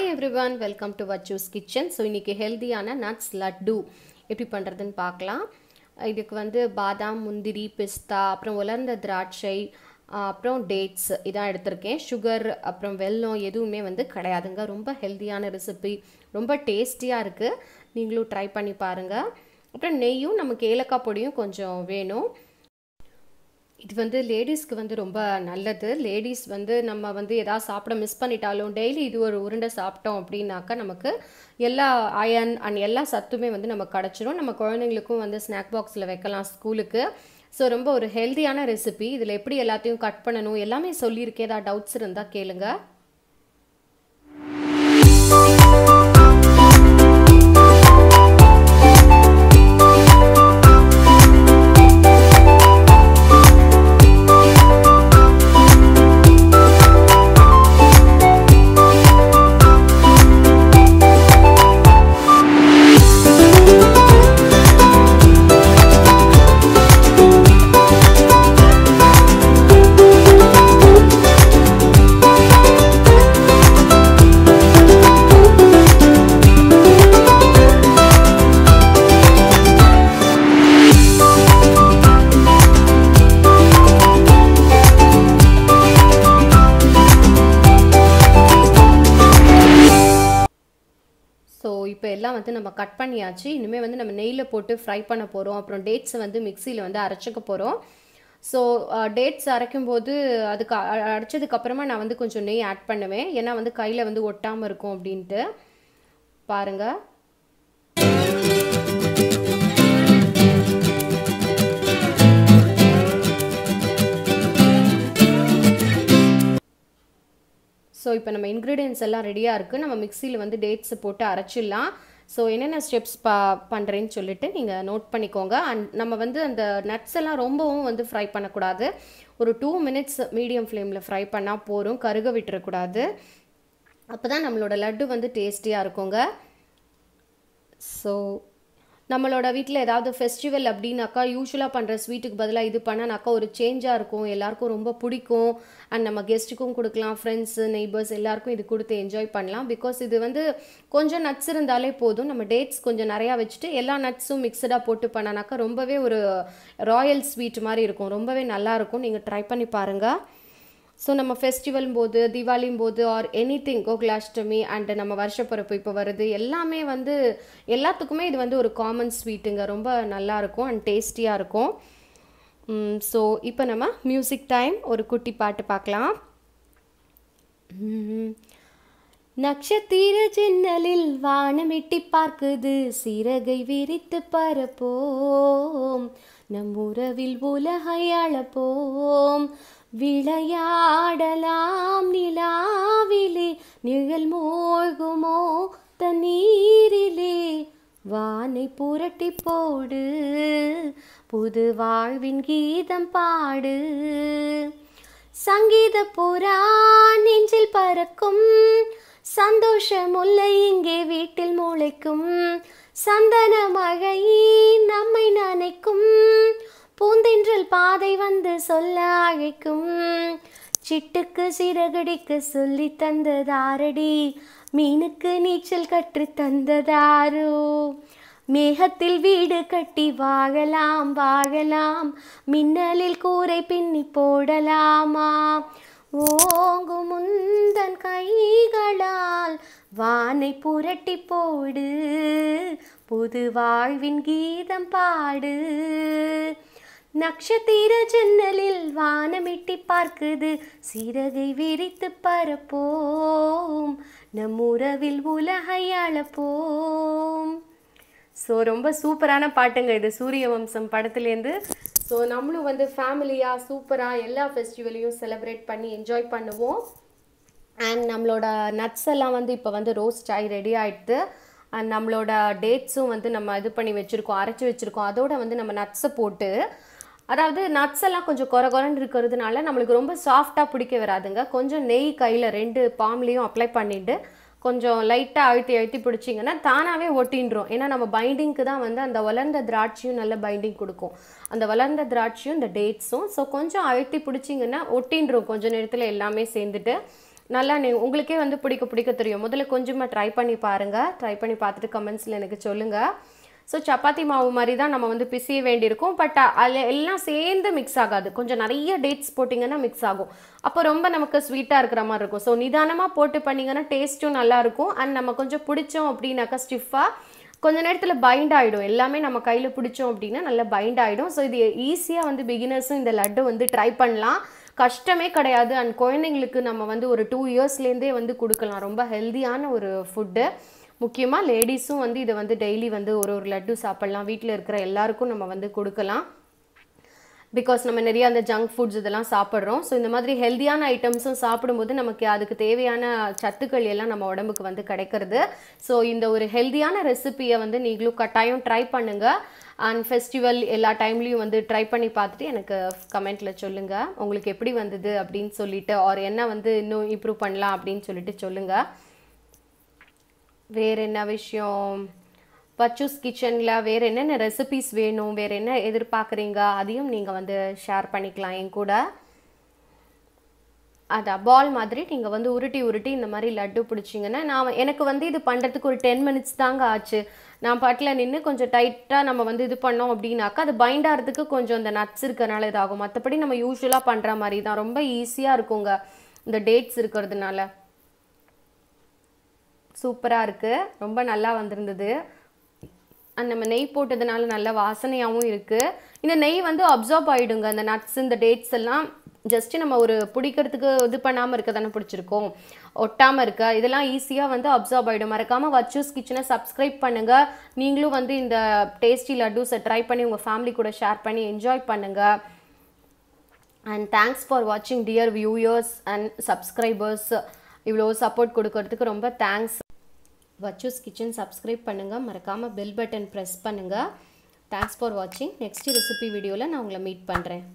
hi everyone welcome to Vachu's kitchen so இன்றைக்கி ஹெல்த்தியான nuts laddu எப்படி பண்ணுறதுன்னு பார்க்கலாம் இதுக்கு வந்து பாதாம் முந்திரி பிஸ்தா அப்புறம் உலர்ந்த திராட்சை அப்புறம் டேட்ஸ் இதான் எடுத்திருக்கேன் சுகர் அப்புறம் வெல்லம் எதுவுமே வந்து கிடையாதுங்க ரொம்ப ஹெல்த்தியான ரெசிபி ரொம்ப டேஸ்டியாக இருக்குது நீங்களும் ட்ரை பண்ணி பாருங்கள் அப்புறம் நெய்யும் நமக்கு ஏலக்காய் பொடியும் கொஞ்சம் வேணும் இது வந்து லேடிஸ்க்கு வந்து ரொம்ப நல்லது லேடிஸ் வந்து நம்ம வந்து எதாவது சாப்பிட மிஸ் பண்ணிட்டாலும் டெய்லி இது ஒரு உருண்டை சாப்பிட்டோம் அப்படின்னாக்கா நமக்கு எல்லா அயன் அண்ட் எல்லா சத்துமே வந்து நமக்கு கிடச்சிரும் நம்ம குழந்தைங்களுக்கும் வந்து ஸ்நாக் பாக்ஸில் வைக்கலாம் ஸ்கூலுக்கு ஸோ ரொம்ப ஒரு ஹெல்த்தியான ரெசிபி இதில் எப்படி எல்லாத்தையும் கட் பண்ணணும் எல்லாமே சொல்லியிருக்கேன் ஏதாவது டவுட்ஸ் இருந்தால் கேளுங்கள் ஸோ இப்போ எல்லாம் வந்து நம்ம கட் பண்ணியாச்சு இனிமேல் வந்து நம்ம நெய்யில் போட்டு ஃப்ரை பண்ண போகிறோம் அப்புறம் டேட்ஸை வந்து மிக்சியில் வந்து அரைச்சிக்க போகிறோம் ஸோ டேட்ஸ் அரைக்கும் போது அதுக்கு அரைச்சதுக்கப்புறமா நான் வந்து கொஞ்சம் நெய் ஆட் பண்ணுவேன் ஏன்னா வந்து கையில் வந்து ஒட்டாமல் இருக்கும் அப்படின்ட்டு பாருங்கள் ஸோ இப்போ நம்ம இன்க்ரீடியன்ஸ் எல்லாம் ரெடியாக இருக்குது நம்ம மிக்சியில் வந்து டேட்ஸை போட்டு அரைச்சிடலாம் ஸோ என்னென்ன ஸ்டெப்ஸ் பா பண்ணுறேன்னு சொல்லிட்டு நீங்கள் நோட் பண்ணிக்கோங்க அண்ட் நம்ம வந்து அந்த நட்ஸ் எல்லாம் ரொம்பவும் வந்து ஃப்ரை பண்ணக்கூடாது ஒரு டூ மினிட்ஸ் மீடியம் ஃப்ளேமில் ஃப்ரை பண்ணால் போகும் கருக விட்டுறக்கூடாது அப்போ தான் நம்மளோட லட்டு வந்து டேஸ்டியாக இருக்குங்க ஸோ நம்மளோட வீட்டில் ஏதாவது ஃபெஸ்டிவல் அப்படின்னாக்கா யூஸ்வலாக பண்ணுற ஸ்வீட்டுக்கு பதிலாக இது பண்ணானாக்கா ஒரு சேஞ்சாக இருக்கும் எல்லாருக்கும் ரொம்ப பிடிக்கும் அண்ட் நம்ம கெஸ்ட்டுக்கும் கொடுக்கலாம் ஃப்ரெண்ட்ஸு நெய்பர்ஸ் எல்லாருக்கும் இது கொடுத்து என்ஜாய் பண்ணலாம் பிகாஸ் இது வந்து கொஞ்சம் நட்ஸ் இருந்தாலே போதும் நம்ம டேட்ஸ் கொஞ்சம் நிறையா வச்சுட்டு எல்லா நட்ஸும் மிக்சடாக போட்டு பண்ணானாக்கா ரொம்பவே ஒரு ராயல் ஸ்வீட் மாதிரி இருக்கும் ரொம்பவே நல்லாயிருக்கும் நீங்கள் ட்ரை பண்ணி பாருங்கள் ஸோ நம்ம ஃபெஸ்டிவலும் போது தீபாவளியும் போது or anything Gokulashtami and நம்ம வருஷப்பிறப்பு இப்போ வருது எல்லாமே வந்து எல்லாத்துக்குமே இது வந்து ஒரு காமன் ஸ்வீட்டுங்க ரொம்ப நல்லாயிருக்கும் அண்ட் டேஸ்டியாக இருக்கும் ஸோ இப்போ நம்ம மியூசிக் டைம் ஒரு குட்டி பாட்டு பார்க்கலாம் நட்சத்திர ஜன்னலில் வானமிட்டி பார்க்குது சிறகை விரித்து பரப்போம் நம் உறவில் உலகையாளப்போம் விளையாடலாம் நிலாவிலே நிழல் மூழ்குமோ தண்ணீரிலே வானை புரட்டி போடு புது வாழ்வின் கீதம் பாடு சங்கீத புறா நெஞ்சில் பறக்கும் சந்தோஷம் உள்ள இங்கே வீட்டில் மூளைக்கும் சந்தன மகை நம்மை நனைக்கும் பூந்தென்றல் பாதை வந்து சொல்ல அழைக்கும் சிட்டுக்கு சிறகடிக்கு சொல்லி தந்ததாரடி மீனுக்கு நீச்சல் கற்று தந்ததாரோ மேகத்தில் வீடு கட்டி வாழலாம் வாழலாம் மின்னலில் கூரை பின்னி போடலாமா ஓங்கு முந்தன் கைகளால் வானை புரட்டி போடு புது வாழ்வின் கீதம் பாடு நக்ஷத்திர ஜன்னலில் வானமிட்டி பார்க்குது சிறகை விரித்து பரப்போம் நம் உறவில் உலகை அழப்போம் ஸோ ரொம்ப சூப்பரான பாட்டுங்க இது சூரிய வம்சம் படத்துலேருந்து ஸோ நம்மளும் வந்து ஃபேமிலியாக சூப்பராக எல்லா ஃபெஸ்டிவலையும் செலிப்ரேட் பண்ணி என்ஜாய் பண்ணுவோம் அண்ட் நம்மளோட நட்ஸ் எல்லாம் வந்து இப்போ வந்து ரோஸ்ட் ஆகி ரெடி ஆகிடுது அண்ட் நம்மளோட டேட்ஸும் வந்து நம்ம இது பண்ணி வச்சுருக்கோம் அரைச்சி வச்சுருக்கோம் அதோட வந்து நம்ம நட்ஸை போட்டு அதாவது நட்ஸ் எல்லாம் கொஞ்சம் குறை குறைன்னு இருக்கிறதுனால நம்மளுக்கு ரொம்ப சாஃப்டாக பிடிக்க வராதுங்க கொஞ்சம் நெய் கையில் ரெண்டு பாம்லேயும் அப்ளை பண்ணிவிட்டு கொஞ்சம் லைட்டாக அழுத்தி அழுத்தி பிடிச்சிங்கன்னா தானாகவே ஒட்டின்றோம் ஏன்னா நம்ம பைண்டிங்க்கு தான் வந்து அந்த வளர்ந்த திராட்சையும் நல்ல பைண்டிங் கொடுக்கும் அந்த வளர்ந்த திராட்சையும் இந்த டேட்ஸும் ஸோ கொஞ்சம் அழுத்தி பிடிச்சிங்கன்னா ஒட்டின்றோம் கொஞ்சம் நேரத்தில் எல்லாமே சேர்ந்துட்டு நல்லா நீ உங்களுக்கே வந்து பிடிக்க பிடிக்க தெரியும் முதல்ல கொஞ்சமாக ட்ரை பண்ணி பாருங்கள் ட்ரை பண்ணி பார்த்துட்டு கமெண்ட்ஸில் எனக்கு சொல்லுங்கள் ஸோ சப்பாத்தி மாவு மாதிரி தான் நம்ம வந்து பிசிய வேண்டியிருக்கும் பட் அதில் எல்லாம் சேர்ந்து மிக்ஸ் ஆகாது கொஞ்சம் நிறைய டேட்ஸ் போட்டிங்கன்னா மிக்ஸ் ஆகும் அப்போ ரொம்ப நமக்கு ஸ்வீட்டாக இருக்கிற மாதிரி இருக்கும் ஸோ நிதானமாக போட்டு பண்ணிங்கன்னா டேஸ்ட்டும் நல்லாயிருக்கும் அண்ட் நம்ம கொஞ்சம் பிடிச்சோம் அப்படின்னாக்கா ஸ்டிஃபாக கொஞ்ச நேரத்தில் பைண்ட் ஆகிடும் எல்லாமே நம்ம கையில் பிடிச்சோம் அப்படின்னா நல்லா பைண்ட் ஆகிடும் ஸோ இது ஈஸியாக வந்து பிகினர்ஸும் இந்த லட்டு வந்து ட்ரை பண்ணலாம் கஷ்டமே கிடையாது அண்ட் குழந்தைங்களுக்கு நம்ம வந்து ஒரு டூ இயர்ஸ்லேருந்தே வந்து கொடுக்கலாம் ரொம்ப ஹெல்த்தியான ஒரு ஃபுட்டு முக்கியமாக லேடிஸும் வந்து இதை வந்து டெய்லி வந்து ஒரு ஒரு லட்டு சாப்பிட்லாம் வீட்டில் இருக்கிற எல்லாருக்கும் நம்ம வந்து கொடுக்கலாம் பிகாஸ் நம்ம நிறைய அந்த ஜங்க் ஃபுட்ஸ் இதெல்லாம் சாப்பிட்றோம் ஸோ இந்த மாதிரி ஹெல்த்தியான ஐட்டம்ஸும் சாப்பிடும்போது நமக்கு அதுக்கு தேவையான சத்துக்கள் எல்லாம் நம்ம உடம்புக்கு வந்து கிடைக்கிறது ஸோ இந்த ஒரு ஹெல்த்தியான ரெசிபியை வந்து நீங்களும் கட்டாயம் ட்ரை பண்ணுங்கள் அண்ட் ஃபெஸ்டிவல் எல்லா டைம்லேயும் வந்து ட்ரை பண்ணி பார்த்துட்டு எனக்கு கமெண்ட்டில் சொல்லுங்கள் உங்களுக்கு எப்படி வந்தது அப்படின்னு சொல்லிட்டு ஆர் என்ன வந்து இன்னும் இம்ப்ரூவ் பண்ணலாம் அப்படின்னு சொல்லிட்டு சொல்லுங்கள் வேறு என்ன விஷயம் பச்சூஸ் கிச்சனில் வேறு என்னென்ன ரெசிபிஸ் வேணும் வேறு என்ன எதிர்பார்க்குறீங்க அதையும் நீங்கள் வந்து ஷேர் பண்ணிக்கலாம் என் கூட அதான் பால் மாதிரி நீங்கள் வந்து உருட்டி உருட்டி இந்த மாதிரி லட்டு பிடிச்சிங்கன்னா நான் எனக்கு வந்து இது பண்ணுறதுக்கு ஒரு டென் மினிட்ஸ் தாங்க ஆச்சு நான் பாட்டில் நின்று கொஞ்சம் டைட்டாக நம்ம வந்து இது பண்ணோம் அப்படின்னாக்கா அது பைண்ட் ஆகிறதுக்கு கொஞ்சம் இந்த நட்ஸ் இருக்கிறனால இதாகும் மற்றபடி நம்ம யூஸ்வலாக பண்ணுற மாதிரி தான் ரொம்ப ஈஸியாக இருக்குங்க இந்த டேட்ஸ் இருக்கிறதுனால சூப்பராக இருக்குது ரொம்ப நல்லா வந்திருந்தது நம்ம நெய் போட்டதுனால நல்ல வாசனையாகவும் இருக்குது இந்த நெய் வந்து அப்சார்ப் ஆகிடுங்க அந்த நட்ஸ் இந்த டேட்ஸ் எல்லாம் ஜஸ்ட்டு நம்ம ஒரு பிடிக்கிறதுக்கு இது பண்ணாமல் இருக்க தானே பிடிச்சிருக்கோம் ஒட்டாமல் இருக்க இதெல்லாம் ஈஸியாக வந்து அப்சார்ப் ஆகிடும் மறக்காமல் வச்சூஸ் கிச்சனை சப்ஸ்கிரைப் பண்ணுங்கள் நீங்களும் வந்து இந்த டேஸ்டி லட்டூஸை ட்ரை பண்ணி உங்கள் ஃபேமிலி கூட ஷேர் பண்ணி என்ஜாய் பண்ணுங்கள் அண்ட் தேங்க்ஸ் ஃபார் வாட்சிங் டியர் வியூயர்ஸ் அண்ட் சப்ஸ்கிரைபர்ஸ் இவ்வளோ சப்போர்ட் கொடுக்கறதுக்கு ரொம்ப தேங்க்ஸ் வச்சூஸ் கிச்சன் சப்ஸ்கிரைப் பண்ணுங்கள் மறக்காமல் பெல் பட்டன் ப்ரெஸ் பண்ணுங்கள் தேங்க்ஸ் ஃபார் வாட்சிங் நெக்ஸ்ட் ரெசிபி வீடியோவில் நான் உங்களை மீட் பண்ணுறேன்